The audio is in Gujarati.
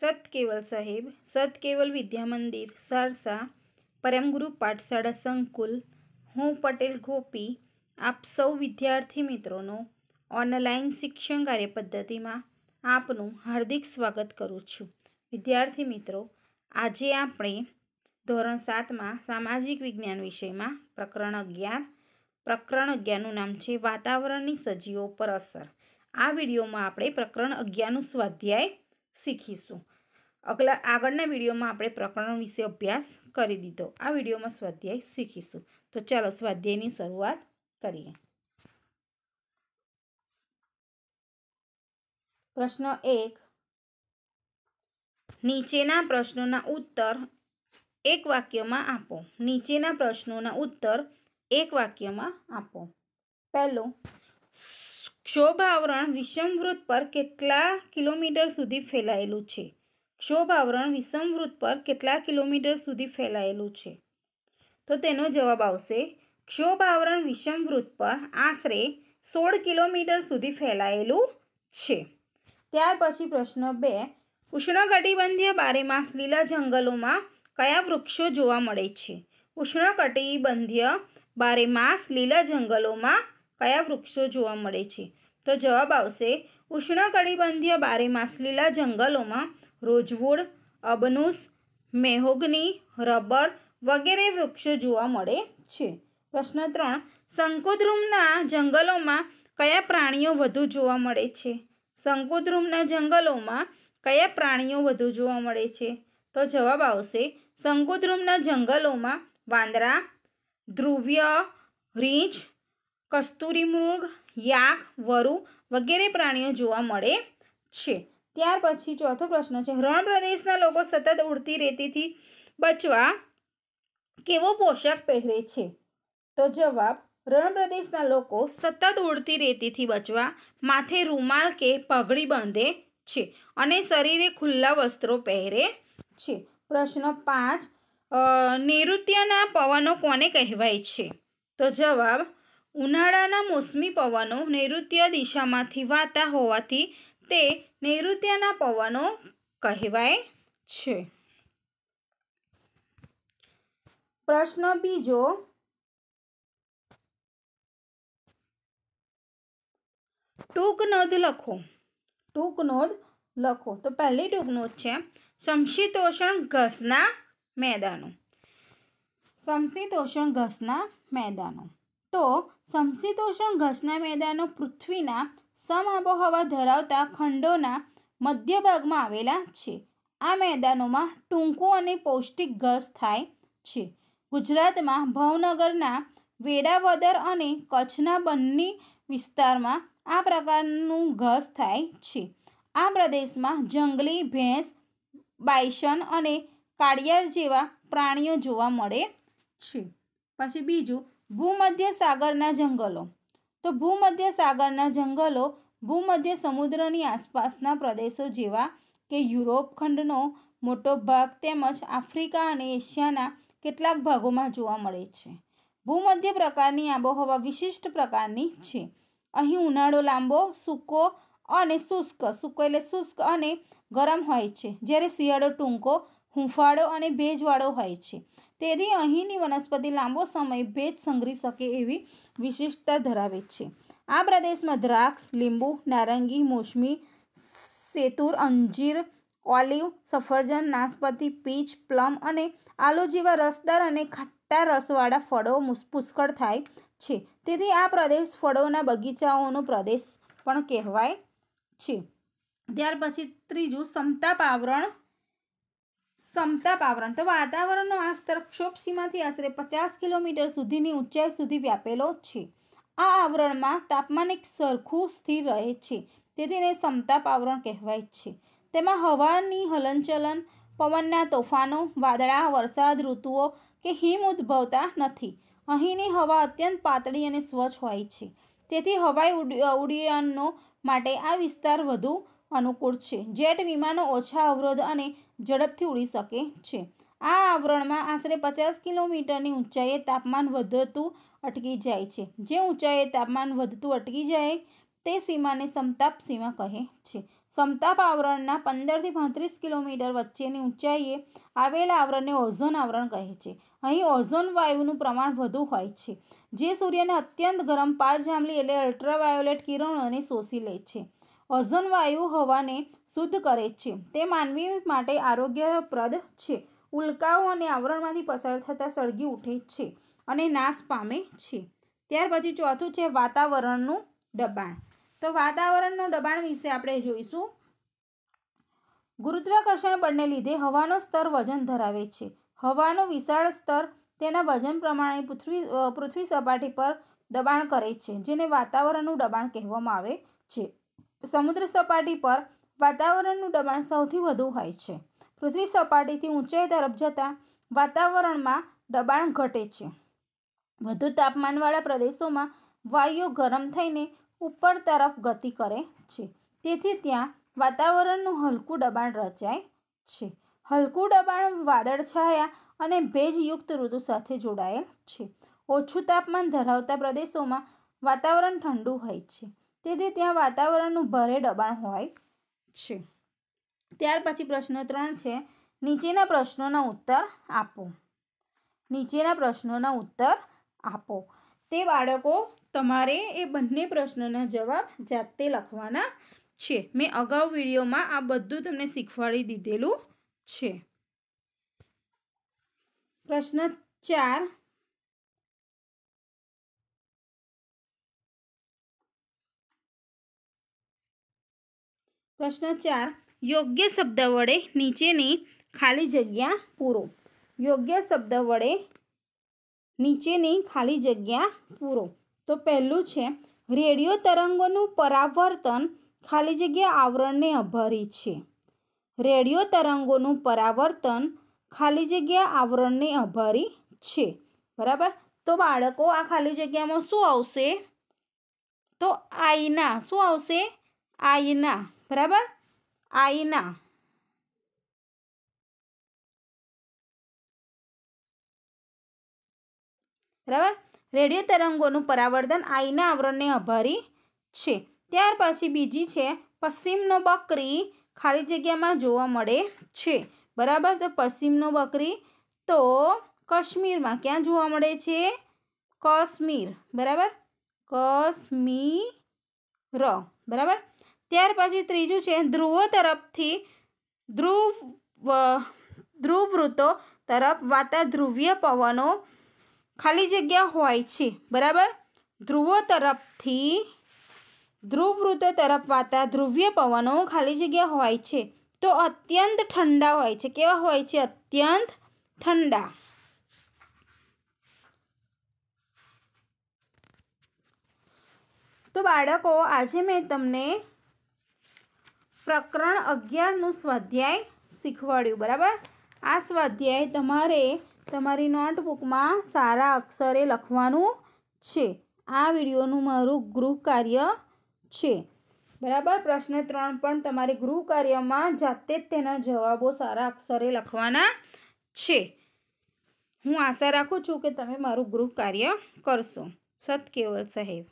સત કેવલ સાહેબ સત કેવલ વિદ્યા મંદિર સરસા પરમગુરુ પાઠશાળા સંકુલ હું પટેલ ગોપી આપ સૌ વિદ્યાર્થી મિત્રોનો ઓનલાઈન શિક્ષણ કાર્ય પદ્ધતિમાં આપનું હાર્દિક સ્વાગત કરું છું વિદ્યાર્થી મિત્રો આજે આપણે ધોરણ સાતમાં સામાજિક વિજ્ઞાન વિષયમાં પ્રકરણ અગિયાર પ્રકરણ અગિયારનું નામ છે વાતાવરણની સજીવો પર અસર આ વિડીયોમાં આપણે પ્રકરણ અગિયારનું સ્વાધ્યાય શીખીશું અગલા આગળના વિડીયોમાં આપણે પ્રકરણ વિશે અભ્યાસ કરી દીધો આ વિડીયોમાં સ્વાધ્યાય શીખીશું તો ચાલો સ્વાધ્યાયની શરૂઆત કરીએ પ્રશ્ન એક નીચેના પ્રશ્નોના ઉત્તર એક વાક્યમાં આપો નીચેના પ્રશ્નોના ઉત્તર એક વાક્યમાં આપો પહેલો ક્ષોભ આવરણ વિષમવૃત્ત પર કેટલા કિલોમીટર સુધી ફેલાયેલું છે ક્ષોભ આવરણ વિષમવૃત્ત પર કેટલા કિલોમીટર સુધી ફેલાયેલું છે તો તેનો જવાબ આવશે ક્ષોભ આવરણ વિષમવૃત્ત પર આશરે સોળ કિલોમીટર સુધી ફેલાયેલું છે ત્યાર પછી પ્રશ્ન બે ઉષ્ણકટિબંધીય બારેમાસ લીલા જંગલોમાં કયા વૃક્ષો જોવા મળે છે ઉષ્ણકટિબંધીય બારેમાસ લીલા જંગલોમાં કયા વૃક્ષો જોવા મળે છે તો જવાબ આવશે ઉષ્ણકટિબંધીય બારેમાસ લીલા જંગલોમાં રોજવુડ અબનુસ મેહોગની રબર વગેરે વૃક્ષો જોવા મળે છે પ્રશ્ન ત્રણ શંકુદ્રુમના જંગલોમાં કયા પ્રાણીઓ વધુ જોવા મળે છે શંકુદ્રુમના જંગલોમાં કયા પ્રાણીઓ વધુ જોવા મળે છે તો જવાબ આવશે શંકુદ્રુમના જંગલોમાં વાંદરા ધ્રુવ્ય રીંછ કસ્તુરી મૃગ યાક વરુ વગેરે પ્રાણીઓ જોવા મળે છે ત્યાર પછી ચોથો પ્રશ્ન છે રણ પ્રદેશના લોકો સતત ઉડતી રેતીથી બચવા કેવો પોશાક પહેરે છે તો જવાબ રણ પ્રદેશના લોકો સતત ઉડતી રેતીથી બચવા માથે રૂમાલ કે પગડી બાંધે છે અને શરીરે ખુલ્લા વસ્ત્રો પહેરે છે પ્રશ્ન પાંચ નૈઋત્યના પવનો કોને કહેવાય છે તો જવાબ ઉનાળાના મોસમી પવનો નૈઋત્ય દિશામાંથી વાતા હોવાથી તે નૈઋત્યના પવનો કહેવાય છે પ્રશ્ન બીજો ટૂંક નોંધ લખો ટૂંક નોંધ લખો તો પહેલી ટૂંક નોંધ છે સમશીતોષણ ઘસના મેદાનો સમશીતોષણ ઘસના મેદાનો તો સમશીતોષ્ણ ઘસના મેદાનો પૃથ્વીના સમ આબોહવા ધરાવતા ખંડોના મધ્ય ભાગમાં આવેલા છે આ મેદાનોમાં ટૂંકું અને પૌષ્ટિક ઘસ થાય છે ગુજરાતમાં ભવનગરના વેડાવદર અને કચ્છના બંને વિસ્તારમાં આ પ્રકારનું ઘસ થાય છે આ પ્રદેશમાં જંગલી ભેંસ બાયસન અને કાળિયાર જેવા પ્રાણીઓ જોવા મળે છે પછી બીજું ભૂમધ્ય સાગરના જંગલો તો ભૂમધ્ય સાગરના જંગલો ભૂમધ્ય સમુદ્રની આસપાસના પ્રદેશો જેવા કે યુરોપ ખંડનો મોટો ભાગ તેમજ આફ્રિકા અને એશિયાના કેટલાક ભાગોમાં જોવા મળે છે ભૂમધ્ય પ્રકારની આબોહવા વિશિષ્ટ પ્રકારની છે અહીં ઉનાળો લાંબો સૂકો અને શુષ્ક સૂકો એટલે શુષ્ક અને ગરમ હોય છે જ્યારે શિયાળો ટૂંકો હુંફાળો અને ભેજવાળો હોય છે તેથી અહીંની વનસ્પતિ લાંબો સમય ભેજ સંગ્રહી શકે એવી વિશિષ્ટતા ધરાવે છે આ પ્રદેશમાં દ્રાક્ષ લીંબુ નારંગી મોસમી સેતુર અંજીર ઓલિવ સફરજન નાસપતિ પીચ પ્લમ અને આલુ જેવા રસદાર અને ખટ્ટા રસવાળા ફળો પુષ્કળ થાય છે તેથી આ પ્રદેશ ફળોના બગીચાઓનો પ્રદેશ પણ કહેવાય છે ત્યાર પછી ત્રીજું સમતાપ આવરણ સમતાપ આવરણ તો વાતાવરણનો આ સ્તર ક્ષોભસીમાથી આશરે પચાસ કિલોમીટર સુધીની ઊંચાઈ સુધી વ્યાપેલો છે આ આવરણમાં તાપમાન એક સરખું સ્થિર રહે છે તેથી એને સમતાપ આવરણ કહેવાય છે તેમાં હવાની હલનચલન પવનના તોફાનો વાદળા વરસાદ ઋતુઓ કે હિમ ઉદ્ભવતા નથી અહીંની હવા અત્યંત પાતળી અને સ્વચ્છ હોય છે તેથી હવાઈ ઉડ ઉડ્ડયનો માટે આ વિસ્તાર વધુ અનુકૂળ છે જેટ વિમાનો ઓછા અવરોધ અને ઝડપથી ઉડી શકે છે આ આવરણમાં આશરે પચાસ કિલોમીટરની ઊંચાઈએ તાપમાન વધતું અટકી જાય છે જે ઊંચાઈએ તાપમાન વધતું અટકી જાય તે સીમાને સમતાપ સીમા કહે છે સમતાપ આવરણના પંદરથી પાંત્રીસ કિલોમીટર વચ્ચેની ઊંચાઈએ આવેલા આવરણને ઓઝોન આવરણ કહે છે અહીં ઓઝોન વાયુનું પ્રમાણ વધુ હોય છે જે સૂર્યને અત્યંત ગરમ પારજાંબલી એટલે અલ્ટ્રાવાયોલેટ કિરણોને શોષી લે છે ઓઝોન વાયુ હવાને શુદ્ધ કરે છે તે માનવી માટે આરોગ્યપ્રદ છે ઉલ્કાઓ અને આવરણમાંથી પસાર થતાં સળગી ઉઠે છે અને નાશ પામે છે ત્યાર પછી ચોથું છે વાતાવરણનું દબાણ તો વાતાવરણનું દબાણ વિશે આપણે જોઈશું ગુરુત્વાકર્ષણ બળને લીધે હવાનો સ્તર વજન ધરાવે છે હવાનો વિશાળ સ્તર તેના વજન પ્રમાણે પૃથ્વી પૃથ્વી સપાટી પર દબાણ કરે છે જેને વાતાવરણનું દબાણ કહેવામાં આવે છે સમુદ્ર સપાટી પર વાતાવરણનું દબાણ સૌથી વધુ હોય છે પૃથ્વી સપાટીથી ઊંચાઈ તરફ જતાં વાતાવરણમાં દબાણ ઘટે છે વધુ તાપમાનવાળા પ્રદેશોમાં વાયુઓ ગરમ થઈને ઉપર તરફ ગતિ કરે છે તેથી ત્યાં વાતાવરણનું હલકું દબાણ રચાય છે હલકું દબાણ વાદળછાયા અને ભેજયુક્ત ઋતુ સાથે જોડાયેલ છે ઓછું તાપમાન ધરાવતા પ્રદેશોમાં વાતાવરણ ઠંડુ હોય છે તેથી ત્યાં વાતાવરણનું ભારે દબાણ હોય છે ત્યાર પછી પ્રશ્ન ત્રણ છે નીચેના પ્રશ્નોના ઉત્તર આપો નીચેના પ્રશ્નોના ઉત્તર આપો તે બાળકો તમારે એ બંને પ્રશ્નોના જવાબ જાતે લખવાના છે મેં અગાઉ વિડીયોમાં આ બધું તમને શીખવાડી દીધેલું છે પ્રશ્ન ચાર પ્રશ્ન ચાર યોગ્ય શબ્દ વડે નીચેની ખાલી જગ્યા પૂરો યોગ્ય શબ્દ વડે નીચેની ખાલી જગ્યા પૂરો તો પહેલું છે રેડિયો તરંગોનું પરાવર્તન ખાલી જગ્યા આવરણને આભારી છે રેડિયો તરંગોનું પરાવર્તન ખાલી જગ્યા આવરણને આભારી છે બરાબર તો બાળકો આ ખાલી જગ્યામાં શું આવશે તો આઈના શું આવશે આઈના બરાબર આઈના બરાબર રેડિયો તરંગોનું પરાવર્તન આઈના આવરણને આભારી છે ત્યાર પછી બીજી છે પશ્ચિમનો બકરી ખાલી જગ્યામાં જોવા મળે છે બરાબર તો પશ્ચિમનો બકરી તો કશ્મીરમાં ક્યાં જોવા મળે છે કશ્મીર બરાબર કાશ્મીર બરાબર ત્યાર પછી ત્રીજું છે ધ્રુવો તરફથી ધ્રુવ ધ્રુવવૃત્તો તરફ વાતા ધ્રુવીય પવનો ખાલી જગ્યા હોય છે બરાબર ધ્રુવો તરફથી ધ્રુવવૃત્તો તરફ વાતા ધ્રુવીય પવનો ખાલી જગ્યા હોય છે તો અત્યંત ઠંડા હોય છે કેવા હોય છે અત્યંત ઠંડા તો બાળકો આજે મેં તમને પ્રકરણ અગિયારનું સ્વાધ્યાય શીખવાડ્યું બરાબર આ સ્વાધ્યાય તમારે તમારી નોટબુકમાં સારા અક્ષરે લખવાનું છે આ વિડીયોનું મારું ગૃહ કાર્ય છે બરાબર પ્રશ્ન ત્રણ પણ તમારે ગૃહ કાર્યમાં જાતે જ તેના જવાબો સારા અક્ષરે લખવાના છે હું આશા રાખું છું કે તમે મારું ગૃહ કાર્ય કરશો સત કેવલ સાહેબ